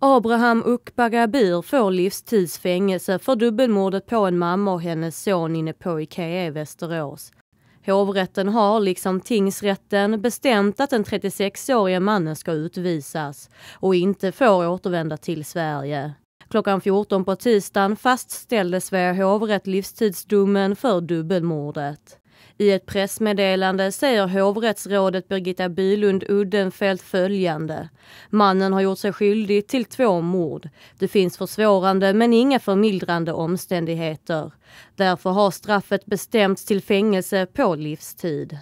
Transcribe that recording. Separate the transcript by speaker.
Speaker 1: Abraham Ukbagabir får livstidsfängelse för dubbelmordet på en mamma och hennes son inne på Ikea i Västerås. Hovrätten har, liksom tingsrätten, bestämt att den 36-årige mannen ska utvisas och inte får återvända till Sverige. Klockan 14 på tisdagen fastställde Svea hovrätt livstidsdomen för dubbelmordet. I ett pressmeddelande säger hovrättsrådet Birgitta Bylund Uddenfelt följande. Mannen har gjort sig skyldig till två mord. Det finns försvårande men inga förmildrande omständigheter. Därför har straffet bestämts till fängelse på livstid.